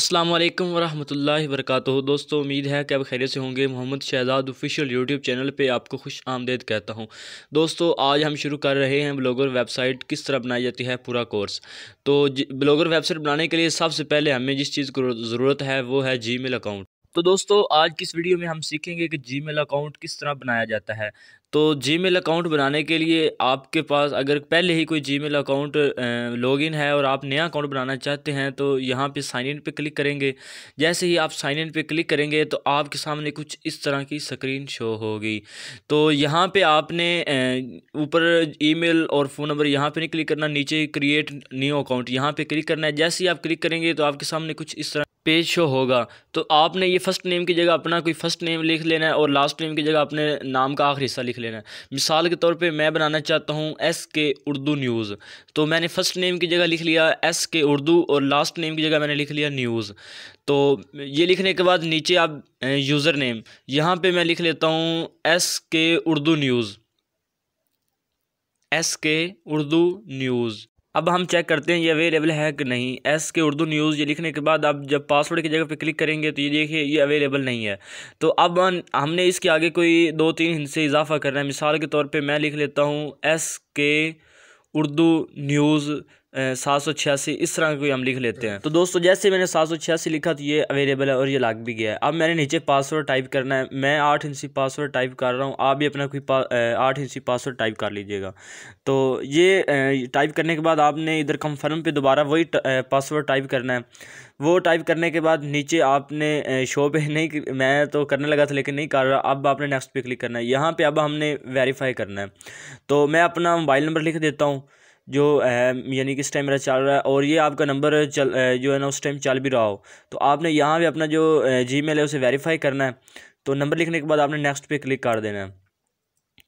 अस्सलाम वालेकुम वरहमतुल्लाहि वरकatuh दोस्तों उम्मीद है कि आप खैरियत से होंगे Mohammad Shahzad official YouTube channel पे आपको खुश आमदेद कहता हूँ दोस्तों आज हम शुरू कर रहे हैं ब्लॉगर वेबसाइट किस तरह बनाई जाती है पूरा कोर्स तो ब्लॉगर वेबसाइट बनाने के लिए सबसे पहले हमें जिस चीज़ को ज़रूरत है वो है जी अकाउंट तो दोस्तों आज की इस वीडियो में हम सीखेंगे कि जीमेल अकाउंट किस तरह बनाया जाता है तो जीमेल अकाउंट बनाने के लिए आपके पास अगर पहले ही कोई जीमेल अकाउंट लॉगिन है और आप नया अकाउंट बनाना चाहते हैं तो यहाँ पे साइन इन पे क्लिक करेंगे जैसे ही आप साइन इन पे क्लिक करेंगे तो आपके सामने कुछ इस तरह की स्क्रीन शो होगी तो यहाँ पे आपने ऊपर ईमेल और फ़ोन नंबर यहाँ पर नहीं क्लिक करना नीचे क्रिएट न्यू अकाउंट यहाँ पर क्लिक करना है जैसे ही आप क्लिक करेंगे तो आपके सामने कुछ इस तरह पेज शो होगा तो आपने ये फ़र्स्ट नेम की जगह अपना कोई फ़र्स्ट नेम लिख लेना है और लास्ट नेम की जगह अपने नाम का आखिरी हिस्सा लिख लेना है मिसाल के तौर पे मैं बनाना चाहता हूँ एस के उर्दू न्यूज़ तो मैंने फ़र्स्ट नेम की जगह लिख लिया एस के उर्दू और लास्ट नेम की जगह मैंने लिख लिया न्यूज़ तो ये लिखने के बाद नीचे आप यूज़र नेम यहाँ पर मैं लिख लेता हूँ एस के उर्दू न्यूज़ एस के उर्दू न्यूज़ अब हम चेक करते हैं ये अवेलेबल है कि नहीं एस के उर्दू न्यूज़ ये लिखने के बाद अब जब पासवर्ड की जगह पे क्लिक करेंगे तो ये देखिए ये अवेलेबल नहीं है तो अब हमने इसके आगे कोई दो तीन हिस्से इजाफा करना है मिसाल के तौर पे मैं लिख लेता हूँ एस के उर्दू न्यूज़ सात सौ छियासी इस तरह कोई हम लिख लेते हैं तो दोस्तों जैसे मैंने सात सौ छियासी लिखा तो ये अवेलेबल है और ये लाग भी गया है अब मैंने नीचे पासवर्ड टाइप करना है मैं आठ इंची पासवर्ड टाइप कर रहा हूँ आप भी अपना कोई आठ इंची पासवर्ड टाइप कर लीजिएगा तो ये टाइप करने के बाद आपने इधर कंफर्म पे दोबारा वही पासवर्ड टाइप करना है वो टाइप करने के बाद नीचे आपने शो पे नहीं मैं तो करने लगा था लेकिन नहीं कर रहा अब आपने नेक्स्ट पे क्लिक करना है यहाँ पे अब हमने वेरीफाई करना है तो मैं अपना मोबाइल नंबर लिख देता हूँ जो है यानी कि इस टाइम मेरा चल रहा है और ये आपका नंबर चल जो है ना उस टाइम चल भी रहा हो तो आपने यहाँ भी अपना जो जी मेल है उसे वेरीफाई करना है तो नंबर लिखने के बाद आपने नेक्स्ट पे क्लिक कर देना है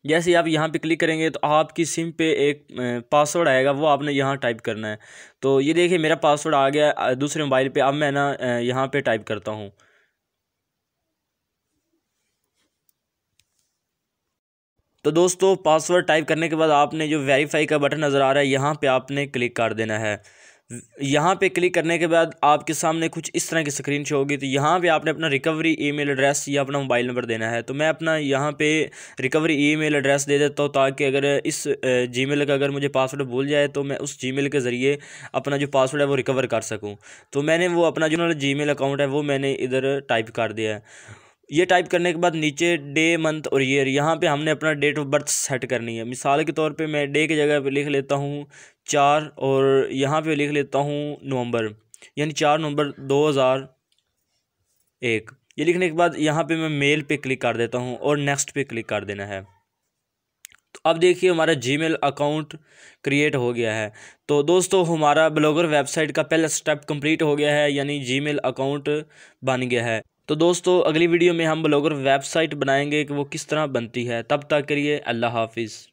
जैसे आप यहाँ पे क्लिक करेंगे तो आपकी सिम पे एक पासवर्ड आएगा वो आपने यहाँ टाइप करना है तो ये देखिए मेरा पासवर्ड आ गया दूसरे मोबाइल पे अब मैं ना यहाँ पे टाइप करता हूँ तो दोस्तों पासवर्ड टाइप करने के बाद आपने जो वेरीफाई का बटन नज़र आ रहा है यहाँ पे आपने क्लिक कर देना है यहाँ पे क्लिक करने के बाद आपके सामने कुछ इस तरह की स्क्रीन शो होगी तो यहाँ पे आपने अपना रिकवरी ईमेल एड्रेस या अपना मोबाइल नंबर देना है तो मैं अपना यहाँ पे रिकवरी ईमेल एड्रेस दे देता हूँ ताकि अगर इस जीमेल का अगर मुझे पासवर्ड भूल जाए तो मैं उस जीमेल के ज़रिए अपना जो पासवर्ड है वो रिकवर कर सकूँ तो मैंने वो अपना जो जी अकाउंट है वो मैंने इधर टाइप कर दिया है ये टाइप करने के बाद नीचे डे मंथ और ईयर यहाँ पे हमने अपना डेट ऑफ बर्थ सेट करनी है मिसाल के तौर पे मैं डे की जगह पे लिख लेता हूँ चार और यहाँ पे लिख लेता हूँ नवंबर यानी चार नवंबर दो हज़ार एक ये लिखने के बाद यहाँ पे मैं मेल पे क्लिक कर देता हूँ और नेक्स्ट पे क्लिक कर देना है तो अब देखिए हमारा जी अकाउंट क्रिएट हो गया है तो दोस्तों हमारा ब्लॉगर वेबसाइट का पहला स्टेप कंप्लीट हो गया है यानी जी अकाउंट बन गया है तो दोस्तों अगली वीडियो में हम ब्लॉगर वेबसाइट बनाएंगे कि वो किस तरह बनती है तब तक के लिए अल्लाह हाफिज़